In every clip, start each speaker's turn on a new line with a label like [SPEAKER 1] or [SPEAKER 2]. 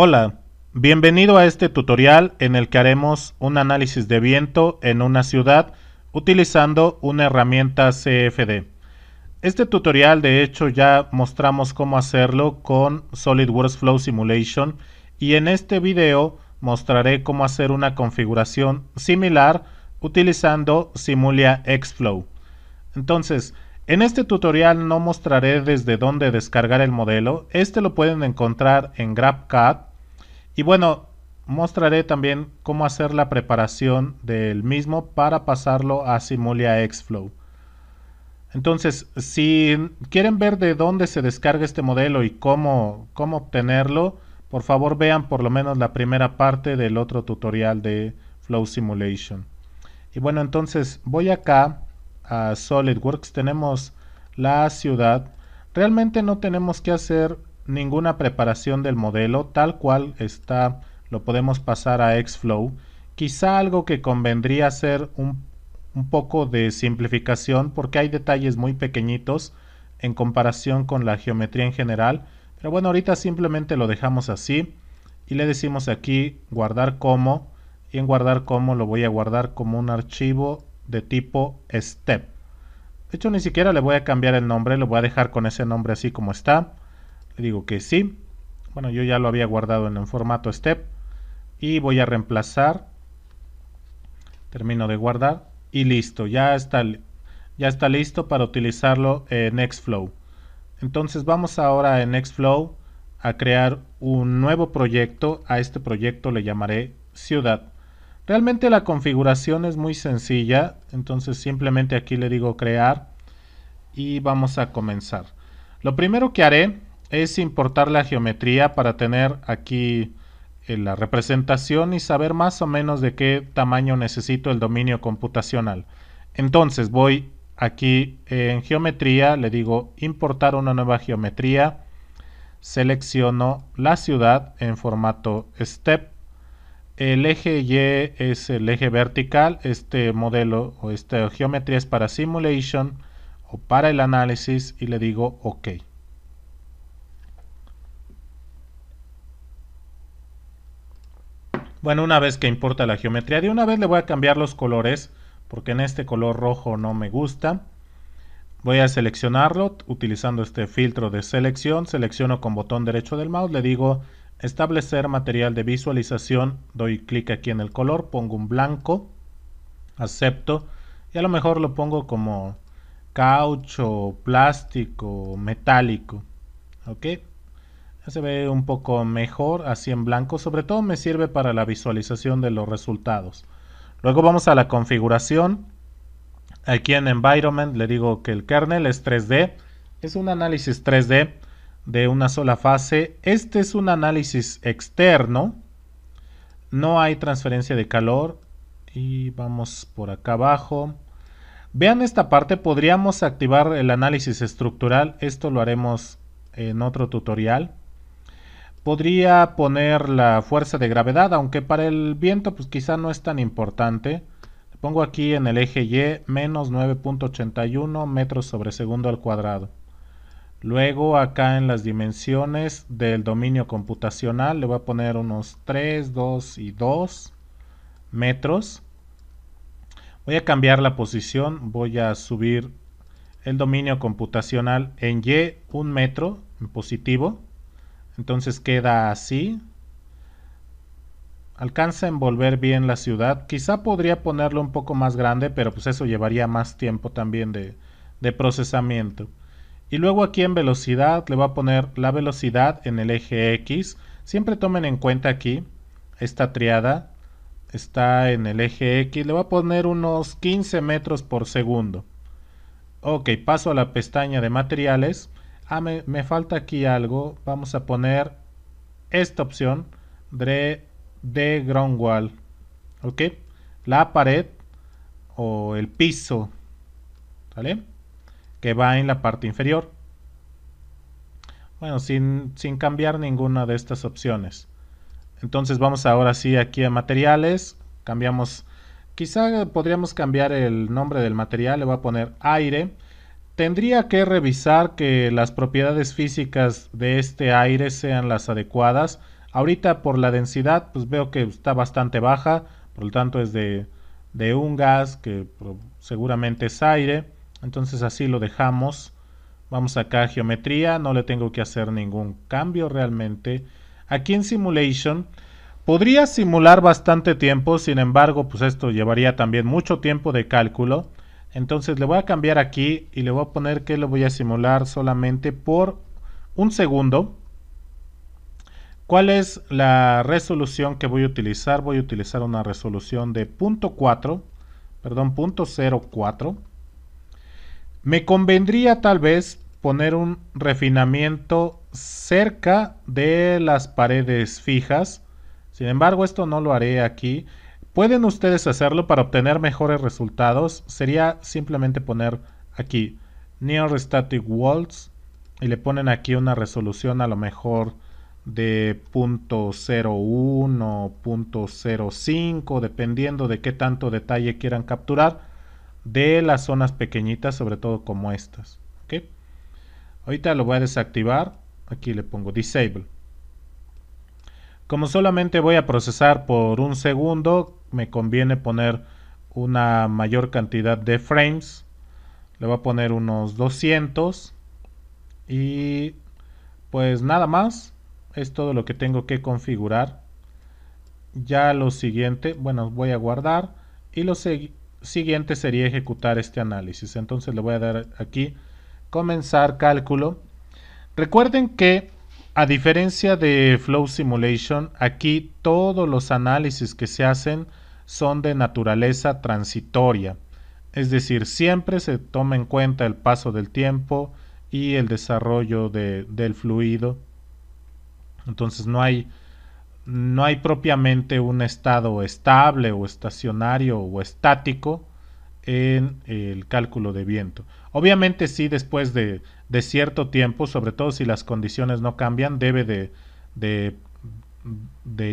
[SPEAKER 1] Hola, bienvenido a este tutorial en el que haremos un análisis de viento en una ciudad utilizando una herramienta CFD. Este tutorial de hecho ya mostramos cómo hacerlo con SolidWorks Flow Simulation y en este video mostraré cómo hacer una configuración similar utilizando Simulia Xflow. Entonces, en este tutorial no mostraré desde dónde descargar el modelo, este lo pueden encontrar en GrabCAD y bueno, mostraré también cómo hacer la preparación del mismo para pasarlo a Simulia Xflow. Entonces, si quieren ver de dónde se descarga este modelo y cómo, cómo obtenerlo, por favor vean por lo menos la primera parte del otro tutorial de Flow Simulation. Y bueno, entonces voy acá a SolidWorks, tenemos la ciudad. Realmente no tenemos que hacer ninguna preparación del modelo, tal cual está, lo podemos pasar a Xflow. Quizá algo que convendría hacer un, un poco de simplificación porque hay detalles muy pequeñitos en comparación con la geometría en general. Pero bueno, ahorita simplemente lo dejamos así y le decimos aquí guardar como y en guardar como lo voy a guardar como un archivo de tipo step. De hecho, ni siquiera le voy a cambiar el nombre, lo voy a dejar con ese nombre así como está digo que sí. Bueno, yo ya lo había guardado en el formato step. Y voy a reemplazar. Termino de guardar. Y listo, ya está, ya está listo para utilizarlo en Nextflow. Entonces vamos ahora en Nextflow a crear un nuevo proyecto. A este proyecto le llamaré Ciudad. Realmente la configuración es muy sencilla, entonces simplemente aquí le digo crear y vamos a comenzar. Lo primero que haré es importar la geometría para tener aquí eh, la representación y saber más o menos de qué tamaño necesito el dominio computacional. Entonces voy aquí en geometría, le digo importar una nueva geometría, selecciono la ciudad en formato step, el eje Y es el eje vertical, este modelo o esta geometría es para simulation o para el análisis y le digo OK. Bueno, una vez que importa la geometría, de una vez le voy a cambiar los colores, porque en este color rojo no me gusta. Voy a seleccionarlo utilizando este filtro de selección, selecciono con botón derecho del mouse, le digo establecer material de visualización, doy clic aquí en el color, pongo un blanco, acepto y a lo mejor lo pongo como caucho, plástico, metálico, ok, se ve un poco mejor así en blanco, sobre todo me sirve para la visualización de los resultados. Luego vamos a la configuración, aquí en Environment le digo que el kernel es 3D, es un análisis 3D de una sola fase, este es un análisis externo, no hay transferencia de calor y vamos por acá abajo. Vean esta parte, podríamos activar el análisis estructural, esto lo haremos en otro tutorial. Podría poner la fuerza de gravedad, aunque para el viento pues quizá no es tan importante. Le pongo aquí en el eje Y menos 9.81 metros sobre segundo al cuadrado. Luego acá en las dimensiones del dominio computacional le voy a poner unos 3, 2 y 2 metros. Voy a cambiar la posición, voy a subir el dominio computacional en Y un metro en positivo entonces queda así. Alcanza a envolver bien la ciudad. Quizá podría ponerlo un poco más grande, pero pues eso llevaría más tiempo también de, de procesamiento. Y luego aquí en velocidad le voy a poner la velocidad en el eje X. Siempre tomen en cuenta aquí esta triada. Está en el eje X. Le voy a poner unos 15 metros por segundo. Ok, paso a la pestaña de materiales ah, me, falta aquí algo, vamos a poner esta opción de, de ground wall, ¿ok? La pared o el piso, ¿vale? Que va en la parte inferior. Bueno, sin, sin cambiar ninguna de estas opciones. Entonces vamos ahora sí aquí a materiales, cambiamos, quizá podríamos cambiar el nombre del material, le voy a poner aire, tendría que revisar que las propiedades físicas de este aire sean las adecuadas. Ahorita por la densidad, pues veo que está bastante baja, por lo tanto es de, de un gas que seguramente es aire. Entonces así lo dejamos. Vamos acá a geometría, no le tengo que hacer ningún cambio realmente. Aquí en Simulation podría simular bastante tiempo, sin embargo, pues esto llevaría también mucho tiempo de cálculo. Entonces le voy a cambiar aquí y le voy a poner que lo voy a simular solamente por un segundo. ¿Cuál es la resolución que voy a utilizar? Voy a utilizar una resolución de .4. perdón, .04. Me convendría tal vez poner un refinamiento cerca de las paredes fijas. Sin embargo, esto no lo haré aquí. ¿Pueden ustedes hacerlo para obtener mejores resultados? Sería simplemente poner aquí Near Static Walls y le ponen aquí una resolución a lo mejor de 0.01, 0.05. dependiendo de qué tanto detalle quieran capturar de las zonas pequeñitas, sobre todo como estas. ¿okay? Ahorita lo voy a desactivar. Aquí le pongo Disable. Como solamente voy a procesar por un segundo, me conviene poner una mayor cantidad de frames. Le voy a poner unos 200. Y pues nada más. Es todo lo que tengo que configurar. Ya lo siguiente, bueno, voy a guardar. Y lo siguiente sería ejecutar este análisis. Entonces le voy a dar aquí comenzar cálculo. Recuerden que a diferencia de Flow Simulation, aquí todos los análisis que se hacen son de naturaleza transitoria, es decir, siempre se toma en cuenta el paso del tiempo y el desarrollo del fluido. Entonces no hay, no hay propiamente un estado estable o estacionario o estático en el cálculo de viento. Obviamente sí, después de de cierto tiempo, sobre todo si las condiciones no cambian, debe de, de,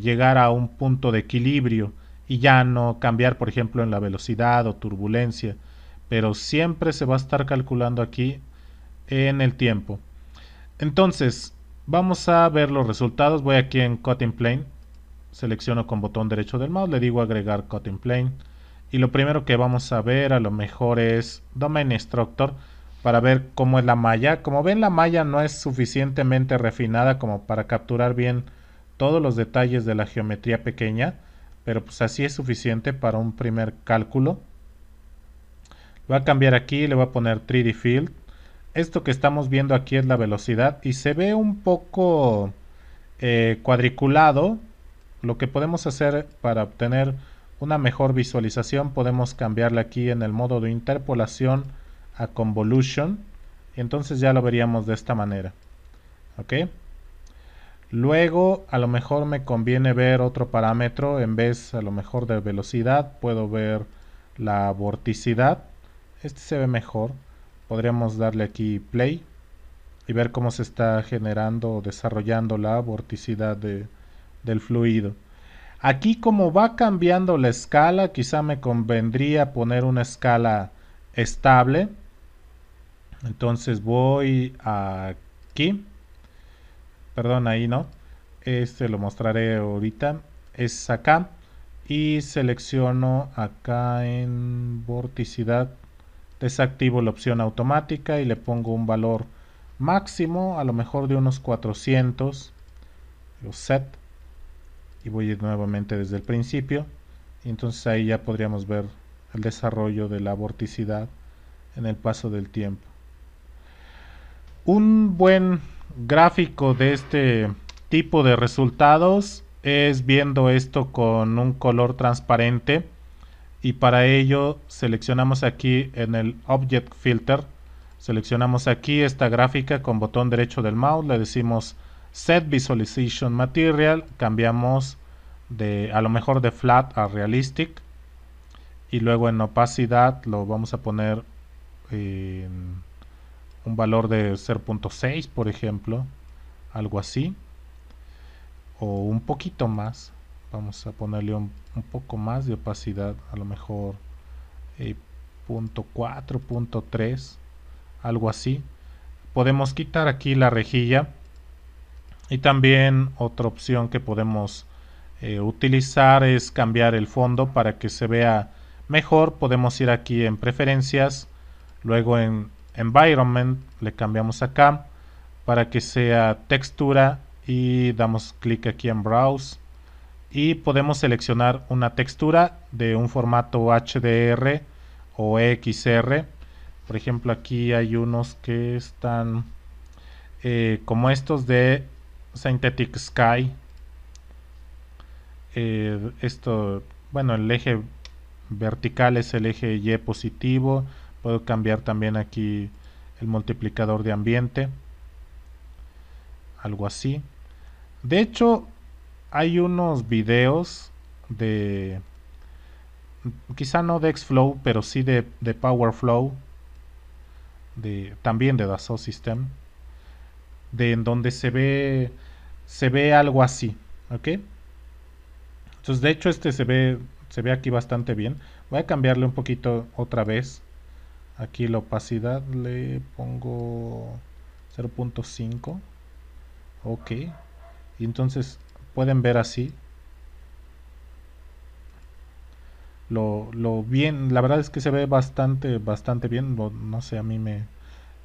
[SPEAKER 1] llegar a un punto de equilibrio y ya no cambiar, por ejemplo, en la velocidad o turbulencia, pero siempre se va a estar calculando aquí en el tiempo. Entonces, vamos a ver los resultados. Voy aquí en Cutting Plane, selecciono con botón derecho del mouse, le digo agregar Cutting Plane. Y lo primero que vamos a ver a lo mejor es Domain Instructor para ver cómo es la malla. Como ven, la malla no es suficientemente refinada como para capturar bien todos los detalles de la geometría pequeña, pero pues así es suficiente para un primer cálculo. va voy a cambiar aquí, le voy a poner 3D Field. Esto que estamos viendo aquí es la velocidad y se ve un poco eh, cuadriculado. Lo que podemos hacer para obtener una mejor visualización, podemos cambiarle aquí en el modo de interpolación a convolution, entonces ya lo veríamos de esta manera. ¿Ok? Luego, a lo mejor me conviene ver otro parámetro, en vez a lo mejor de velocidad, puedo ver la vorticidad. Este se ve mejor. Podríamos darle aquí play y ver cómo se está generando o desarrollando la vorticidad del fluido. Aquí como va cambiando la escala, quizá me convendría poner una escala estable entonces voy aquí. Perdón, ahí no. Este lo mostraré ahorita. Es acá. Y selecciono acá en vorticidad. Desactivo la opción automática y le pongo un valor máximo, a lo mejor de unos 400. lo set. Y voy ir nuevamente desde el principio. Y entonces ahí ya podríamos ver el desarrollo de la vorticidad en el paso del tiempo. Un buen gráfico de este tipo de resultados es viendo esto con un color transparente y para ello seleccionamos aquí en el Object Filter, seleccionamos aquí esta gráfica con botón derecho del mouse, le decimos Set Visualization Material, cambiamos de a lo mejor de Flat a Realistic y luego en opacidad lo vamos a poner en un valor de 0.6, por ejemplo, algo así, o un poquito más. Vamos a ponerle un, poco más de opacidad, a lo mejor 0.4, eh, 0.3, algo así. Podemos quitar aquí la rejilla y también otra opción que podemos eh, utilizar es cambiar el fondo para que se vea mejor. Podemos ir aquí en preferencias, luego en environment, le cambiamos acá para que sea textura y damos clic aquí en browse y podemos seleccionar una textura de un formato HDR o XR. Por ejemplo, aquí hay unos que están eh, como estos de Synthetic Sky. Eh, esto, bueno, el eje vertical es el eje Y positivo puedo cambiar también aquí el multiplicador de ambiente algo así de hecho hay unos videos de quizá no de Xflow pero sí de, de PowerFlow de, también de Dassault System de en donde se ve se ve algo así ok entonces de hecho este se ve se ve aquí bastante bien voy a cambiarle un poquito otra vez Aquí la opacidad le pongo 0.5. Ok. Y entonces pueden ver así. Lo, bien, la verdad es que se ve bastante, bastante bien. no sé, a mí me,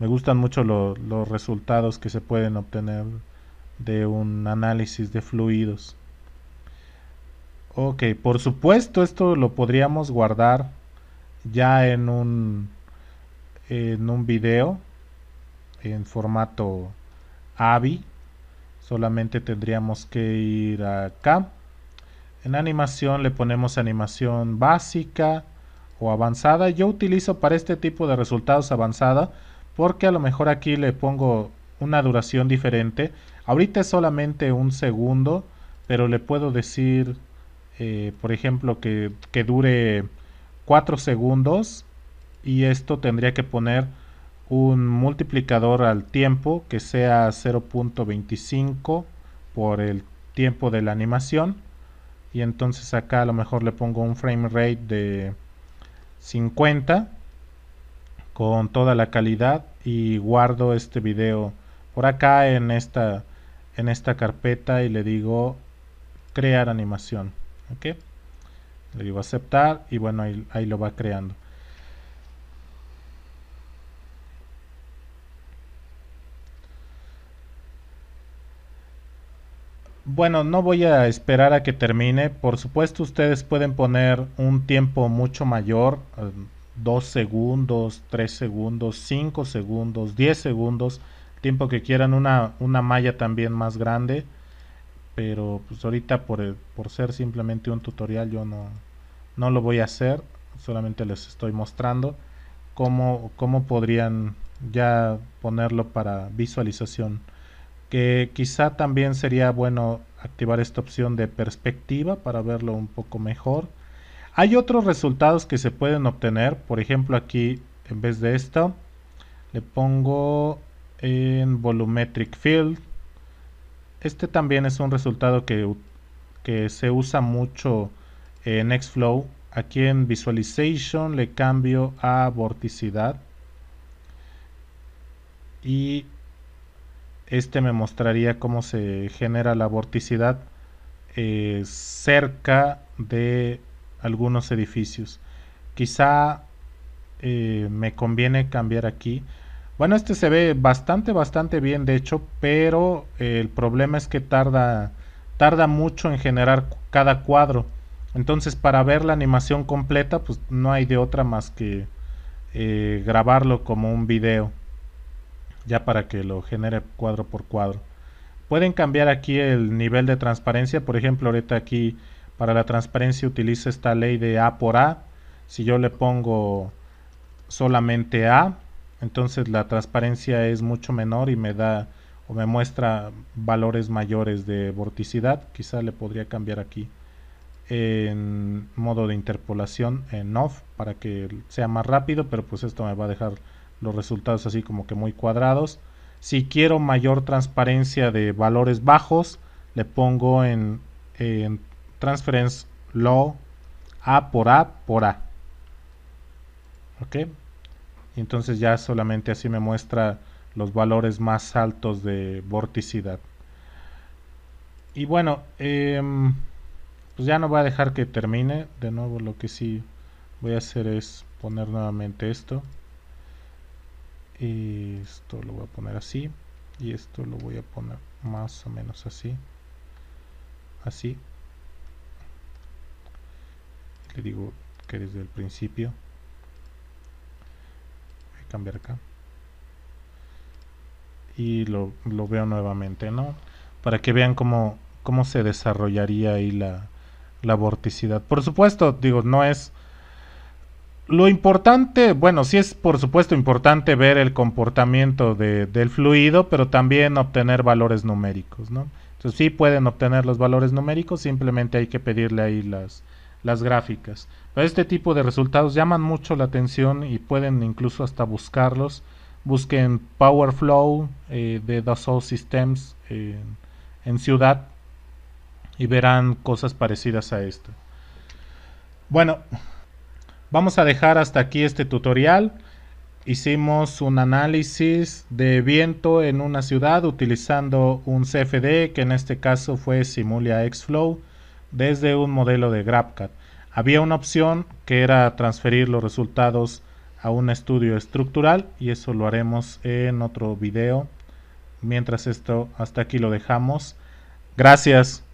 [SPEAKER 1] gustan mucho los resultados que se pueden obtener de un análisis de fluidos. Ok, por supuesto esto lo podríamos guardar ya en un en un video en formato AVI. Solamente tendríamos que ir acá. En animación le ponemos animación básica o avanzada. Yo utilizo para este tipo de resultados avanzada porque a lo mejor aquí le pongo una duración diferente. Ahorita es solamente un segundo, pero le puedo decir, eh, por ejemplo, que, que dure 4 segundos y esto tendría que poner un multiplicador al tiempo que sea 0.25 por el tiempo de la animación y entonces acá a lo mejor le pongo un frame rate de 50 con toda la calidad y guardo este video por acá en esta en esta carpeta y le digo crear animación ok le digo aceptar y bueno ahí lo va creando Bueno, no voy a esperar a que termine. Por supuesto, ustedes pueden poner un tiempo mucho mayor, 2 em, segundos, 3 segundos, 5 segundos, 10 segundos, tiempo que quieran, una, una malla también más grande. Pero pues ahorita por, eh, por ser simplemente un tutorial yo no, no lo voy a hacer, solamente les estoy mostrando cómo, cómo podrían ya ponerlo para visualización que quizá también sería bueno activar esta opción de perspectiva para verlo un poco mejor. Hay otros resultados que se pueden obtener, por ejemplo aquí en vez de esto le pongo en volumetric field. Este también es un resultado que, que se usa mucho en Xflow. Aquí en visualization le cambio a vorticidad y este me mostraría cómo se genera la vorticidad eh, cerca de algunos edificios. Quizá eh, me conviene cambiar aquí. Bueno, este se ve bastante, bastante bien de hecho, pero eh, el problema es que tarda, tarda mucho en generar cada cuadro. Entonces para ver la animación completa, pues no hay de otra más que grabarlo como un video ya para que lo genere cuadro por cuadro. Pueden cambiar aquí el nivel de transparencia, por ejemplo, ahorita aquí para la transparencia utiliza esta ley de A por A. Si yo le pongo solamente A, entonces la transparencia es mucho menor y me da o me muestra valores mayores de vorticidad. Quizá le podría cambiar aquí en modo de interpolación en off para que sea más rápido, pero pues esto me va a dejar los resultados así como que muy cuadrados. Si quiero mayor transparencia de valores bajos, le pongo en, transference low A por A por A. ¿Ok? Entonces ya solamente así me muestra los valores más altos de vorticidad. Y bueno, em, pues ya no voy a dejar que termine. De nuevo lo que sí voy a hacer es poner nuevamente esto y esto lo voy a poner así y esto lo voy a poner más o menos así así le digo que desde el principio voy a cambiar acá y lo, veo nuevamente no para que vean cómo, cómo se desarrollaría ahí la, la vorticidad por supuesto digo no es lo importante, bueno, sí es por supuesto importante ver el comportamiento de, del fluido, pero también obtener valores numéricos, ¿no? Entonces sí pueden obtener los valores numéricos, simplemente hay que pedirle ahí las, las gráficas. Pero este tipo de resultados llaman mucho la atención y pueden incluso hasta buscarlos. Busquen Power Flow eh, de Dassault Systems en Ciudad y verán cosas parecidas a esto. Bueno, Vamos a dejar hasta aquí este tutorial. Hicimos un análisis de viento en una ciudad utilizando un CFD, que en este caso fue Simulia Xflow, desde un modelo de GrabCAD. Había una opción que era transferir los resultados a un estudio estructural y eso lo haremos en otro video. Mientras esto, hasta aquí lo dejamos. Gracias.